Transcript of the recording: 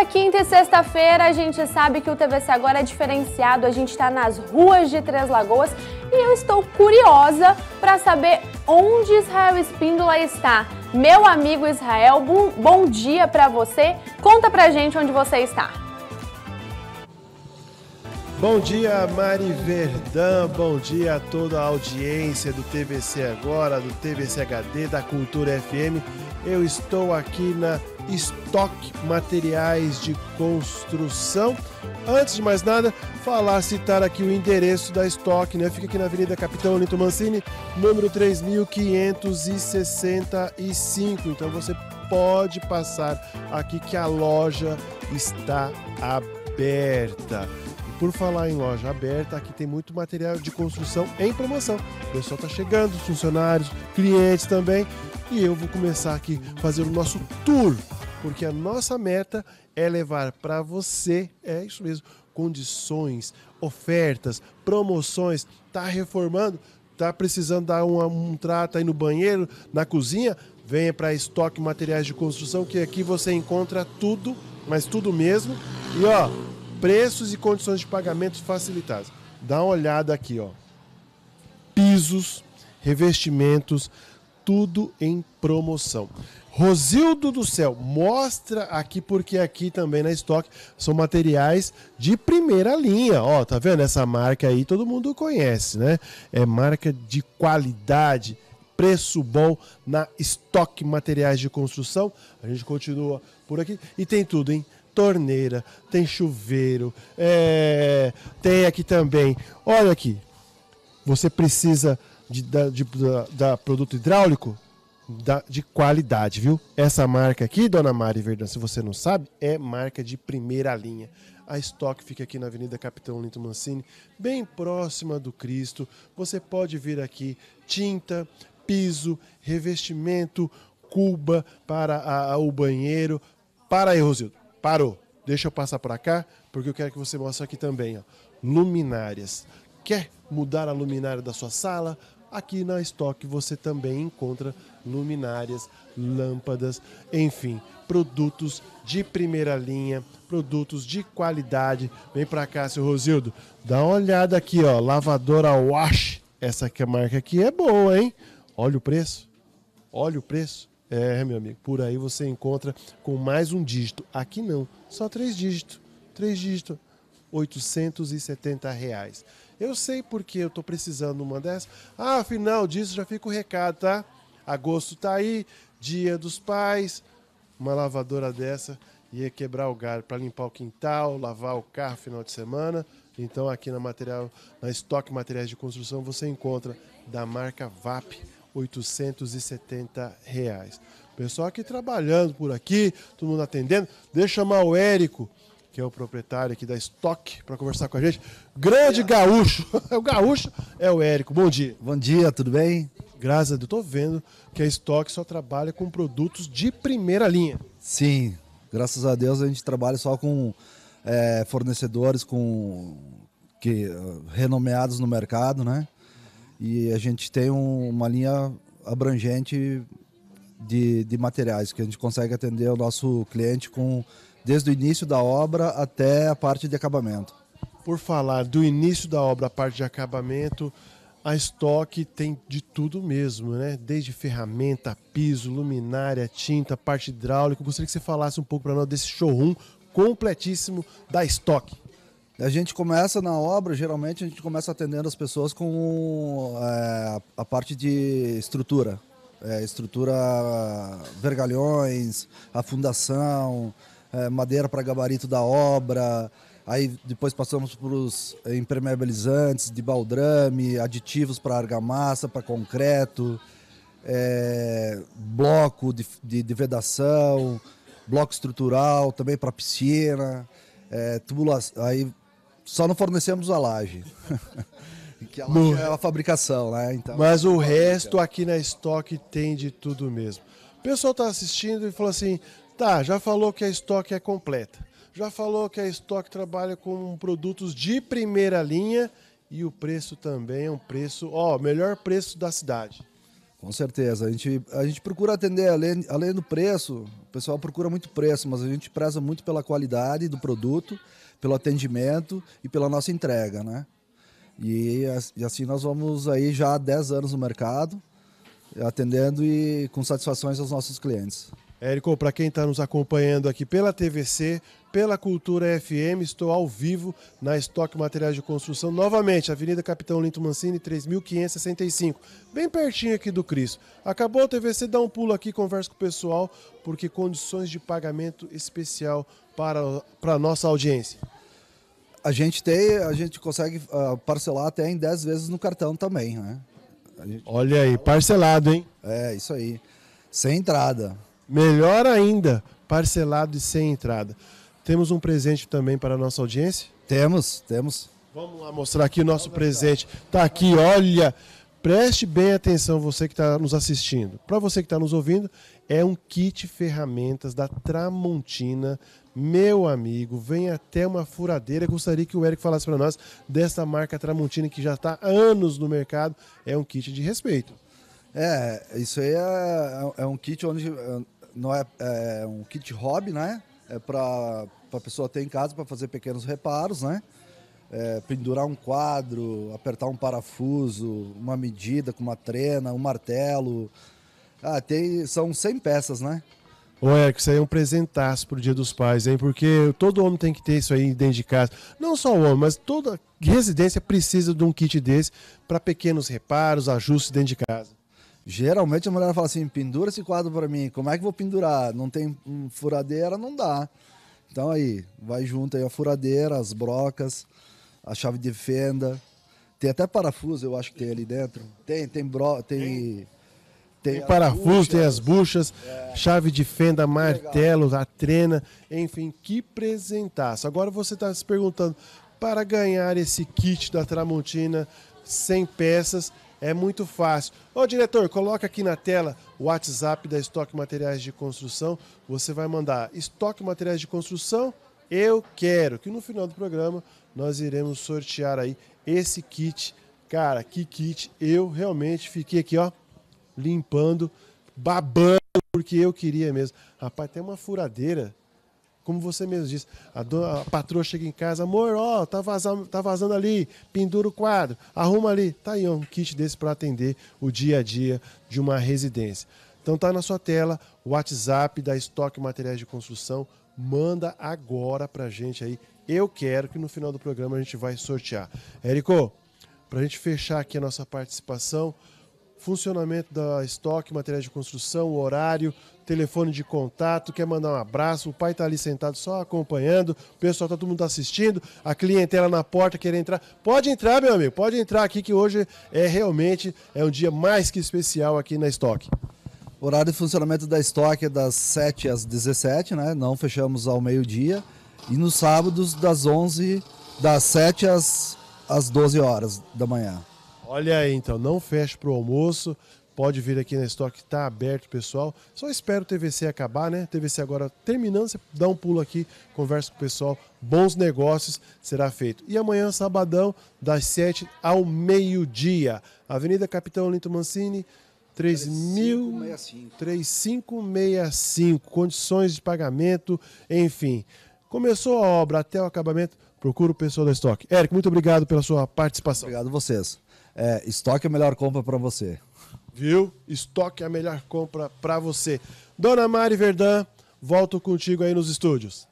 Toda quinta e sexta-feira a gente sabe que o TVC agora é diferenciado, a gente está nas ruas de Três Lagoas e eu estou curiosa para saber onde Israel Espíndola está. Meu amigo Israel, bom, bom dia para você. Conta pra gente onde você está. Bom dia, Mari Verdão. Bom dia a toda a audiência do TVC agora, do TVC HD, da Cultura FM. Eu estou aqui na estoque materiais de construção. Antes de mais nada, falar, citar aqui o endereço da estoque, né? Fica aqui na Avenida Capitão Nito Mancini, número 3565. Então você pode passar aqui que a loja está aberta. E por falar em loja aberta, aqui tem muito material de construção em promoção. O pessoal está chegando, funcionários, clientes também. E eu vou começar aqui fazer o nosso tour porque a nossa meta é levar para você, é isso mesmo, condições, ofertas, promoções, tá reformando, tá precisando dar um, um trato aí no banheiro, na cozinha, venha para Estoque Materiais de Construção, que aqui você encontra tudo, mas tudo mesmo. E ó, preços e condições de pagamento facilitadas. Dá uma olhada aqui, ó. Pisos, revestimentos, tudo em promoção. Rosildo do Céu, mostra aqui, porque é aqui também na estoque são materiais de primeira linha. Ó, tá vendo? Essa marca aí todo mundo conhece, né? É marca de qualidade, preço bom na estoque materiais de construção. A gente continua por aqui e tem tudo, hein? Torneira, tem chuveiro, é... tem aqui também. Olha aqui, você precisa de, da, de, da, da produto hidráulico da, de qualidade, viu? Essa marca aqui, Dona Mari Verdão, se você não sabe, é marca de primeira linha. A estoque fica aqui na Avenida Capitão Linto Mancini, bem próxima do Cristo. Você pode vir aqui tinta, piso, revestimento, cuba para a, a, o banheiro. Para aí, Rosildo. Parou. Deixa eu passar para cá, porque eu quero que você mostre aqui também. Ó. Luminárias. Quer mudar a luminária da sua sala? Aqui na Stock você também encontra luminárias, lâmpadas, enfim, produtos de primeira linha, produtos de qualidade. Vem para cá, seu Rosildo. Dá uma olhada aqui, ó, lavadora Wash. Essa aqui, é a marca aqui é boa, hein? Olha o preço. Olha o preço. É, meu amigo, por aí você encontra com mais um dígito. Aqui não, só três dígitos. Três dígitos 870 reais. Eu sei porque eu estou precisando uma dessas. Ah, afinal disso já fica o recado, tá? Agosto tá aí, dia dos pais, uma lavadora dessa ia quebrar o galho para limpar o quintal, lavar o carro final de semana. Então aqui na material, na estoque materiais de construção você encontra da marca VAP 870 reais. Pessoal aqui trabalhando por aqui, todo mundo atendendo. Deixa eu chamar o Érico que é o proprietário aqui da Stock, para conversar com a gente. Grande gaúcho! o gaúcho é o Érico. Bom dia. Bom dia, tudo bem? Graças a Deus, estou vendo que a Stock só trabalha com produtos de primeira linha. Sim, graças a Deus a gente trabalha só com é, fornecedores com que ah, renomeados no mercado, né? E a gente tem um, uma linha abrangente de, de materiais que a gente consegue atender o nosso cliente com desde o início da obra até a parte de acabamento. Por falar do início da obra, a parte de acabamento, a estoque tem de tudo mesmo, né? Desde ferramenta, piso, luminária, tinta, parte hidráulica. Eu gostaria que você falasse um pouco para nós desse showroom completíssimo da estoque. A gente começa na obra, geralmente a gente começa atendendo as pessoas com é, a parte de estrutura. É, estrutura, vergalhões, a fundação, é, madeira para gabarito da obra, aí depois passamos para os eh, impermeabilizantes de baldrame, aditivos para argamassa, para concreto, é, bloco de, de, de, vedação, bloco estrutural também para piscina, é, tubulação, aí só não fornecemos a laje. que a laje é a fabricação, né? Então, Mas o resto aqui na estoque tem de tudo mesmo. O pessoal está assistindo e falou assim: Tá, já falou que a estoque é completa. Já falou que a estoque trabalha com produtos de primeira linha e o preço também é um preço, ó, melhor preço da cidade. Com certeza. A gente, a gente procura atender além, além do preço, o pessoal procura muito preço, mas a gente preza muito pela qualidade do produto, pelo atendimento e pela nossa entrega, né? E, e assim nós vamos aí já há 10 anos no mercado, atendendo e com satisfações aos nossos clientes. Érico, para quem está nos acompanhando aqui pela TVC, pela Cultura FM, estou ao vivo na Estoque Materiais de Construção, novamente, Avenida Capitão Linto Mancini, 3565, bem pertinho aqui do Cris. Acabou a TVC, dá um pulo aqui, conversa com o pessoal, porque condições de pagamento especial para, para a nossa audiência. A gente tem, a gente consegue uh, parcelar até em 10 vezes no cartão também, né? Gente... Olha aí, parcelado, hein? É, isso aí. Sem entrada. Melhor ainda, parcelado e sem entrada. Temos um presente também para a nossa audiência? Temos, temos. Vamos lá mostrar aqui o nosso presente. Está aqui, olha. Preste bem atenção, você que está nos assistindo. Para você que está nos ouvindo, é um kit ferramentas da Tramontina. Meu amigo, vem até uma furadeira. Gostaria que o Eric falasse para nós dessa marca Tramontina que já está há anos no mercado. É um kit de respeito. É, isso aí é, é um kit onde não é, é um kit hobby, né? É para a pessoa ter em casa para fazer pequenos reparos, né? É, pendurar um quadro, apertar um parafuso, uma medida com uma trena, um martelo. Ah, tem, são 100 peças, né? Ô, Eric, isso aí é um presentaço pro Dia dos Pais, hein? Porque todo homem tem que ter isso aí dentro de casa. Não só o homem, mas toda residência precisa de um kit desse para pequenos reparos, ajustes dentro de casa. Geralmente a mulher fala assim: pendura esse quadro para mim. Como é que vou pendurar? Não tem furadeira? Não dá. Então aí, vai junto aí a furadeira, as brocas, a chave de fenda. Tem até parafuso, eu acho que tem ali dentro. Tem, tem bro, tem. Tem, tem parafuso, buchas, tem as buchas, é. chave de fenda, martelo, a trena, enfim, que presentaço. Agora você está se perguntando, para ganhar esse kit da Tramontina, 100 peças, é muito fácil. Ô diretor, coloca aqui na tela o WhatsApp da Estoque Materiais de Construção. Você vai mandar Estoque Materiais de Construção, eu quero. Que no final do programa nós iremos sortear aí esse kit. Cara, que kit. Eu realmente fiquei aqui, ó, limpando, babando, porque eu queria mesmo. Rapaz, tem uma furadeira como você mesmo disse, a, dona, a patroa chega em casa, amor, ó, tá vazando, tá vazando ali, pendura o quadro, arruma ali. Tá aí um kit desse para atender o dia a dia de uma residência. Então tá na sua tela o WhatsApp da Estoque Materiais de Construção. Manda agora pra gente aí. Eu quero que no final do programa a gente vai sortear. Érico, pra gente fechar aqui a nossa participação, funcionamento da estoque, materiais de construção, horário, telefone de contato, quer mandar um abraço, o pai está ali sentado só acompanhando, o pessoal tá todo mundo assistindo, a clientela na porta quer entrar. Pode entrar, meu amigo, pode entrar aqui que hoje é realmente é um dia mais que especial aqui na estoque. Horário de funcionamento da estoque é das 7 às 17, né? Não fechamos ao meio-dia. E nos sábados das 11 das 7 às às 12 horas da manhã. Olha aí, então, não feche para o almoço. Pode vir aqui na estoque, tá aberto, pessoal. Só espero o TVC acabar, né? TVC agora terminando, você dá um pulo aqui, conversa com o pessoal, bons negócios será feito. E amanhã, sabadão, das 7 ao meio-dia, Avenida Capitão Linto Mancini, 3565. Condições de pagamento, enfim. Começou a obra até o acabamento. Procura o pessoal da estoque. Eric, muito obrigado pela sua participação. Obrigado a vocês. É, estoque é a melhor compra para você. Viu? Estoque é a melhor compra para você. Dona Mari Verdã, volto contigo aí nos estúdios.